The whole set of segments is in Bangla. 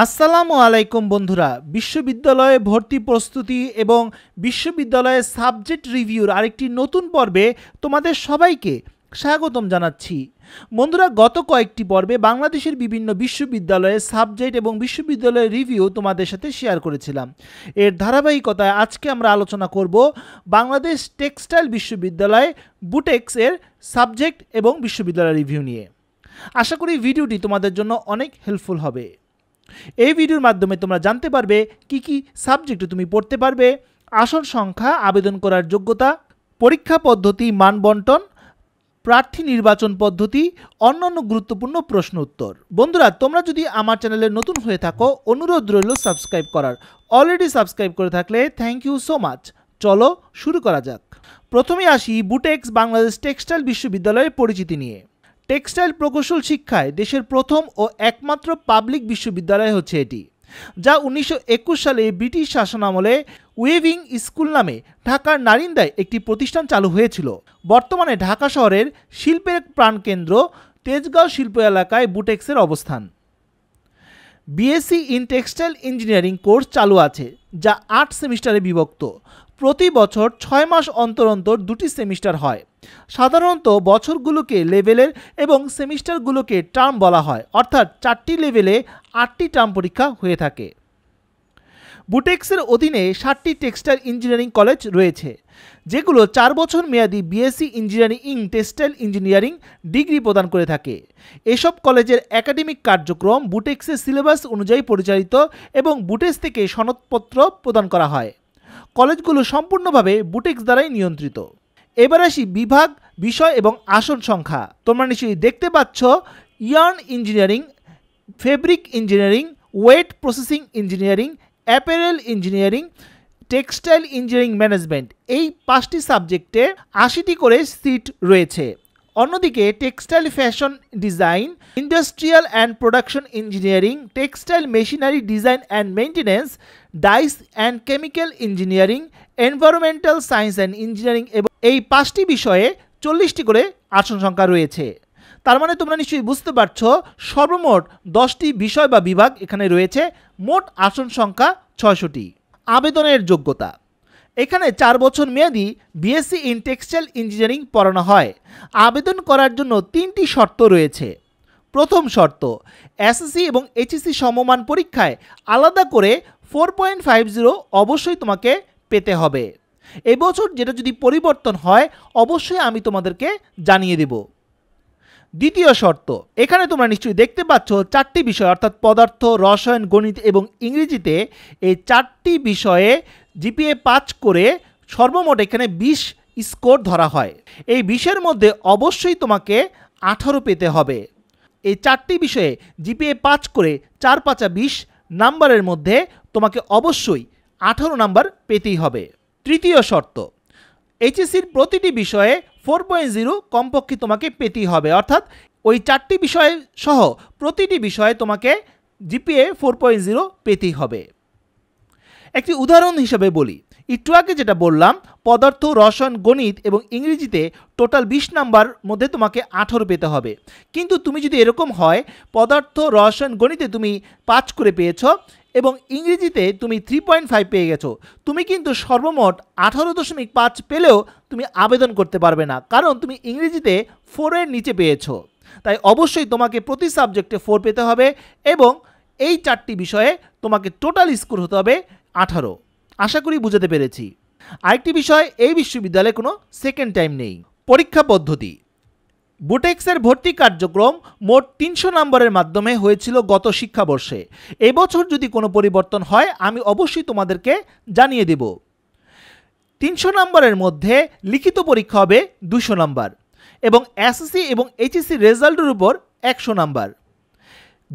আসসালামু আলাইকুম বন্ধুরা বিশ্ববিদ্যালয়ে ভর্তি প্রস্তুতি এবং বিশ্ববিদ্যালয়ে সাবজেক্ট রিভিউর আরেকটি নতুন পর্বে তোমাদের সবাইকে স্বাগতম জানাচ্ছি বন্ধুরা গত কয়েকটি পর্বে বাংলাদেশের বিভিন্ন বিশ্ববিদ্যালয়ে সাবজেক্ট এবং বিশ্ববিদ্যালয়ের রিভিউ তোমাদের সাথে শেয়ার করেছিলাম এর ধারাবাহিকতায় আজকে আমরা আলোচনা করব বাংলাদেশ টেক্সটাইল বিশ্ববিদ্যালয়ে বুটেক্স এর সাবজেক্ট এবং বিশ্ববিদ্যালয় রিভিউ নিয়ে আশা করি ভিডিওটি তোমাদের জন্য অনেক হেল্পফুল হবে এই ভিডিওর মাধ্যমে তোমরা জানতে পারবে কি কি সাবজেক্টে তুমি পড়তে পারবে আসন সংখ্যা আবেদন করার যোগ্যতা পরীক্ষা পদ্ধতি মান বন্টন প্রার্থী নির্বাচন পদ্ধতি অন্যান্য গুরুত্বপূর্ণ প্রশ্ন উত্তর বন্ধুরা তোমরা যদি আমার চ্যানেলে নতুন হয়ে থাকো অনুরোধ রইল সাবস্ক্রাইব করার অলরেডি সাবস্ক্রাইব করে থাকলে থ্যাংক ইউ সো মাচ চলো শুরু করা যাক প্রথমে আসি বুটেক্স বাংলাদেশ টেক্সটাইল বিশ্ববিদ্যালয়ের পরিচিতি নিয়ে টেক্সটাইল প্রকৌশল শিক্ষায় দেশের প্রথম ও একমাত্র পাবলিক বিশ্ববিদ্যালয় হচ্ছে এটি যা উনিশশো সালে ব্রিটিশ শাসনামলে ওয়েভিং স্কুল নামে ঢাকার নারিন্দায় একটি প্রতিষ্ঠান চালু হয়েছিল বর্তমানে ঢাকা শহরের শিল্পের প্রাণকেন্দ্র তেজগাঁও শিল্প এলাকায় বুটেক্সের অবস্থান BSc in textile engineering course চালু আছে যা আট সেমিস্টারে বিভক্ত প্রতি বছর ছয় মাস অন্তর অন্তর দুটি সেমিস্টার হয় সাধারণত বছরগুলোকে লেভেলের এবং সেমিস্টারগুলোকে টার্ম বলা হয় অর্থাৎ চারটি লেভেলে আটটি টার্ম পরীক্ষা হয়ে থাকে বুটেক্সের অধীনে ষাটটি টেক্সটাইল ইঞ্জিনিয়ারিং কলেজ রয়েছে যেগুলো চার বছর মেয়াদি BSc engineering in textile engineering degree প্রদান করে থাকে এসব কলেজের একাডেমিক কার্যক্রম বুটেক্সের সিলেবাস অনুযায়ী পরিচালিত এবং বুটেক্স থেকে সনদপত্র প্রদান করা হয় কলেজগুলো সম্পূর্ণভাবে বুটেক্স দ্বারাই নিয়ন্ত্রিত এবার আসি বিভাগ বিষয় এবং আসন সংখ্যা তোমরা নিশ্চয়ই দেখতে পাচ্ছ yarn engineering fabric engineering wet processing engineering apparel engineering textile engineering management এই পাঁচটি সাবজেক্টে আশিটি করে সিট রয়েছে অন্যদিকে textile fashion design industrial and production engineering textile machinery design and maintenance dyes and chemical engineering environmental science and engineering এবং এই পাঁচটি বিষয়ে চল্লিশটি করে আসন সংখ্যা রয়েছে তার মানে তোমরা নিশ্চয়ই বুঝতে পারছ সর্বমোট দশটি বিষয় বা বিভাগ এখানে রয়েছে মোট আসন সংখ্যা ছয়শটি আবেদনের যোগ্যতা এখানে চার বছর মেয়াদি বিএসসি ইন টেক্সটাইল ইঞ্জিনিয়ারিং পড়ানো হয় আবেদন করার জন্য তিনটি শর্ত রয়েছে প্রথম শর্ত এসএসসি এবং এইচএসসি সমমান পরীক্ষায় আলাদা করে ফোর পয়েন্ট ফাইভ জিরো অবশ্যই তোমাকে পেতে হবে এবছর যেটা যদি পরিবর্তন হয় অবশ্যই আমি তোমাদেরকে জানিয়ে দেব দ্বিতীয় শর্ত এখানে তোমরা নিশ্চয়ই দেখতে পাচ্ছ চারটি বিষয় অর্থাৎ পদার্থ রসায়ন গণিত এবং ইংরেজিতে এই চারটি বিষয়ে জিপিএ পাঁচ করে সর্বমোট এখানে বিশ স্কোর ধরা হয় এই বিশের মধ্যে অবশ্যই তোমাকে আঠারো পেতে হবে এই চারটি বিষয়ে জিপিএ পাঁচ করে চার পাঁচা বিশ নাম্বারের মধ্যে তোমাকে অবশ্যই আঠারো নাম্বার পেতেই হবে তৃতীয় শর্ত এইচএসির প্রতিটি বিষয়ে ফোর পয়েন্ট জিরো কমপক্ষে তোমাকে পেতেই হবে অর্থাৎ ওই চারটি বিষয় সহ প্রতিটি বিষয়ে তোমাকে জিপিএ ফোর পয়েন্ট জিরো পেতেই হবে একটি উদাহরণ হিসেবে বলি একটু আগে যেটা বললাম পদার্থ রসায়ন গণিত এবং ইংরেজিতে টোটাল বিশ নাম্বার মধ্যে তোমাকে আঠারো পেতে হবে কিন্তু তুমি যদি এরকম হয় পদার্থ রসায়ন গণিতে তুমি পাঁচ করে পেয়েছ এবং ইংরেজিতে তুমি থ্রি পয়েন্ট ফাইভ পেয়ে গেছো তুমি কিন্তু সর্বমোট আঠারো দশমিক পাঁচ পেলেও তুমি আবেদন করতে পারবে না কারণ তুমি ইংরেজিতে ফোরের নিচে পেয়েছো তাই অবশ্যই তোমাকে প্রতি সাবজেক্টে ফোর পেতে হবে এবং এই চারটি বিষয়ে তোমাকে টোটাল স্কোর হতে হবে আঠারো আশা করি বুঝাতে পেরেছি আরেকটি বিষয় এই বিশ্ববিদ্যালয়ে কোনো সেকেন্ড টাইম নেই পরীক্ষা পদ্ধতি বুটেক্সের ভর্তি কার্যক্রম মোট তিনশো নম্বরের মাধ্যমে হয়েছিল গত শিক্ষাবর্ষে এবছর যদি কোনো পরিবর্তন হয় আমি অবশ্যই তোমাদেরকে জানিয়ে দেব তিনশো নম্বরের মধ্যে লিখিত পরীক্ষা হবে দুশো নম্বর এবং এসএসসি এবং এইচএসসি রেজাল্টের উপর একশো নম্বর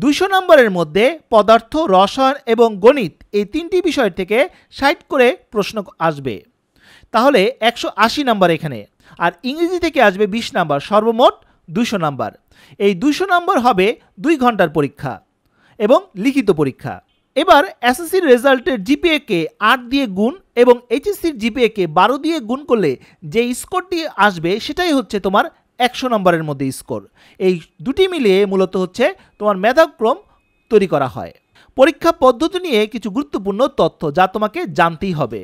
দুইশো নম্বরের মধ্যে পদার্থ রসায়ন এবং গণিত এই তিনটি বিষয় থেকে সাইট করে প্রশ্ন আসবে তাহলে একশো আশি নাম্বার এখানে আর ইংরেজি থেকে আসবে বিশ নাম্বার সর্বমোট দুশো নাম্বার এই দুশো নাম্বার হবে দুই ঘন্টার পরীক্ষা এবং লিখিত পরীক্ষা এবার এসএসসির রেজাল্টের জিপিএকে আট দিয়ে গুণ এবং এইচএসসির জিপিএকে বারো দিয়ে গুণ করলে যে স্কোরটি আসবে সেটাই হচ্ছে তোমার একশো নম্বরের মধ্যে স্কোর এই দুটি মিলিয়ে মূলত হচ্ছে তোমার মেধাক্রম তৈরি করা হয় পরীক্ষা পদ্ধতি নিয়ে কিছু গুরুত্বপূর্ণ তথ্য যা তোমাকে জানতেই হবে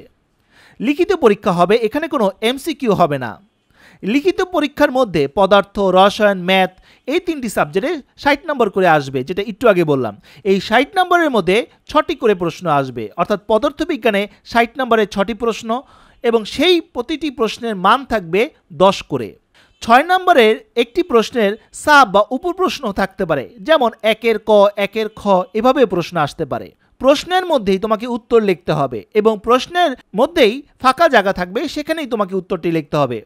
লিখিত পরীক্ষা হবে এখানে কোনো এমসিকিউ হবে না লিখিত পরীক্ষার মধ্যে পদার্থ রসায়ন ম্যাথ এই তিনটি সাবজেক্টে ষাট নম্বর করে আসবে যেটা একটু আগে বললাম এই ষাট নম্বরের মধ্যে ছটি করে প্রশ্ন আসবে অর্থাৎ পদার্থবিজ্ঞানে ষাট নম্বরে ছটি প্রশ্ন এবং সেই প্রতিটি প্রশ্নের মান থাকবে দশ করে ছয় নম্বরের একটি প্রশ্নের সাব বা উপপ্রশ্ন থাকতে পারে যেমন একের ক একের খ এভাবে প্রশ্ন আসতে পারে প্রশ্নের মধ্যেই তোমাকে উত্তর লিখতে হবে এবং প্রশ্নের মধ্যেই ফাঁকা জায়গা থাকবে সেখানেই তোমাকে উত্তরটি লিখতে হবে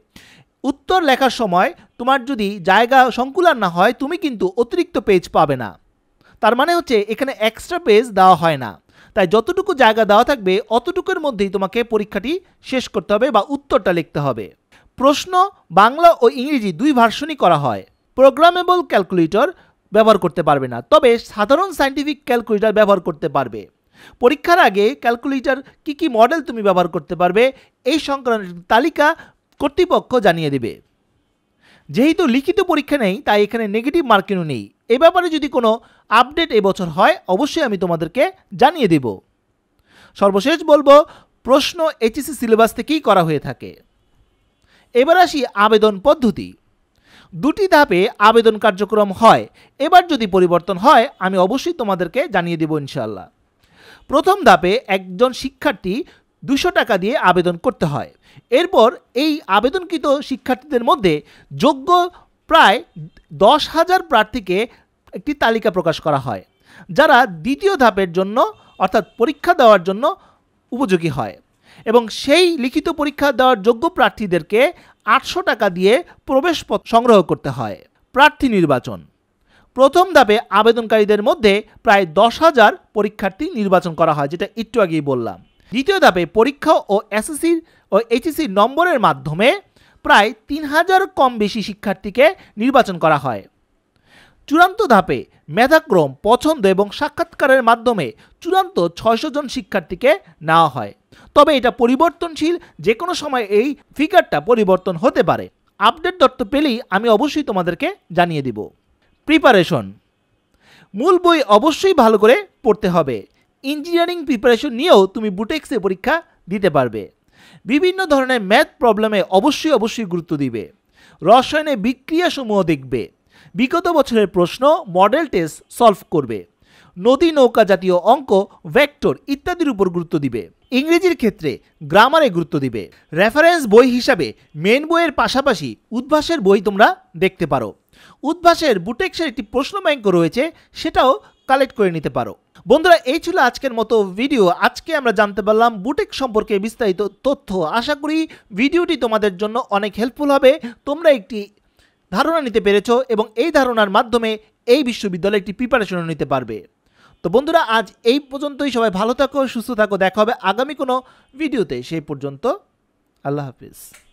উত্তর লেখার সময় তোমার যদি জায়গা সংকুলান না হয় তুমি কিন্তু অতিরিক্ত পেজ পাবে না তার মানে হচ্ছে এখানে এক্সট্রা পেজ দেওয়া হয় না তাই যতটুকু জায়গা দেওয়া থাকবে অতটুকুর মধ্যেই তোমাকে পরীক্ষাটি শেষ করতে হবে বা উত্তরটা লিখতে হবে প্রশ্ন বাংলা ও ইংরেজি দুই ভার্সনই করা হয় প্রোগ্রামেবল ক্যালকুলেটর ব্যবহার করতে পারবে না তবে সাধারণ সায়েন্টিফিক ক্যালকুলেটর ব্যবহার করতে পারবে পরীক্ষার আগে ক্যালকুলেটর কি কি মডেল তুমি ব্যবহার করতে পারবে এই সংক্রান্ত তালিকা কর্তৃপক্ষ জানিয়ে দেবে যেহেতু লিখিত পরীক্ষা নেই তাই এখানে নেগেটিভ মার্কিনও নেই এ ব্যাপারে যদি কোনো আপডেট এবছর হয় অবশ্যই আমি তোমাদেরকে জানিয়ে দেব সর্বশেষ বলবো প্রশ্ন এইচএসসি সিলেবাস থেকেই করা হয়ে থাকে এবার আসি আবেদন পদ্ধতি দুটি ধাপে আবেদন কার্যক্রম হয় এবার যদি পরিবর্তন হয় আমি অবশ্যই তোমাদেরকে জানিয়ে দেব ইনশাল্লাহ প্রথম ধাপে একজন শিক্ষার্থী দুশো টাকা দিয়ে আবেদন করতে হয় এরপর এই আবেদনকৃত শিক্ষার্থীদের মধ্যে যোগ্য প্রায় দশ হাজার প্রার্থীকে একটি তালিকা প্রকাশ করা হয় যারা দ্বিতীয় ধাপের জন্য অর্থাৎ পরীক্ষা দেওয়ার জন্য উপযোগী হয় এবং সেই লিখিত পরীক্ষা দেওয়ার যোগ্য প্রার্থীদেরকে আটশো টাকা দিয়ে প্রবেশপত্র সংগ্রহ করতে হয় প্রার্থী নির্বাচন প্রথম ধাপে আবেদনকারীদের মধ্যে প্রায় দশ হাজার পরীক্ষার্থী নির্বাচন করা হয় যেটা একটু আগেই বললাম দ্বিতীয় ধাপে পরীক্ষা ও এসএসসির ও এইচএসসির নম্বরের মাধ্যমে প্রায় তিন হাজার কম বেশি শিক্ষার্থীকে নির্বাচন করা হয় চূড়ান্ত ধাপে মেধাক্রম পছন্দ এবং সাক্ষাৎকারের মাধ্যমে চূড়ান্ত ছয়শো জন শিক্ষার্থীকে নেওয়া হয় তবে এটা পরিবর্তনশীল যে কোনো সময় এই ফিগারটা পরিবর্তন হতে পারে আপডেট তথ্য পেলেই আমি অবশ্যই তোমাদেরকে জানিয়ে দিব প্রিপারেশন মূল বই অবশ্যই ভালো করে পড়তে হবে ইঞ্জিনিয়ারিং প্রিপারেশন নিয়েও তুমি বুটেক্সে পরীক্ষা দিতে পারবে বিভিন্ন ধরনের ম্যাথ প্রবলেমে অবশ্যই অবশ্যই গুরুত্ব দিবে রসায়নে বিক্রিয়াসমূহ দেখবে বিগত বছরের প্রশ্ন মডেল টেস্ট সলভ করবে নদী নৌকা জাতীয় অঙ্ক ভেক্টর ইত্যাদির উপর গুরুত্ব দিবে ইংরেজির ক্ষেত্রে গ্রামারে গুরুত্ব দিবে রেফারেন্স বই হিসাবে মেন বইয়ের পাশাপাশি উদ্ভাসের বই তোমরা দেখতে পারো উদ্ভাসের বুটেক্সের একটি প্রশ্ন ব্যাংক রয়েছে সেটাও কালেক্ট করে নিতে পারো বন্ধুরা এই ছিল আজকের মতো ভিডিও আজকে আমরা জানতে পারলাম বুটেক সম্পর্কে বিস্তারিত তথ্য আশা করি ভিডিওটি তোমাদের জন্য অনেক হেল্পফুল হবে তোমরা একটি ধারণা নিতে পেরেছ এবং এই ধারণার মাধ্যমে এই বিশ্ববিদ্যালয়ে একটি প্রিপারেশনও নিতে পারবে তো বন্ধুরা আজ এই পর্যন্তই সবাই ভালো থাকো সুস্থ থাকো দেখা হবে আগামী কোনো ভিডিওতে সেই পর্যন্ত আল্লাহ হাফিজ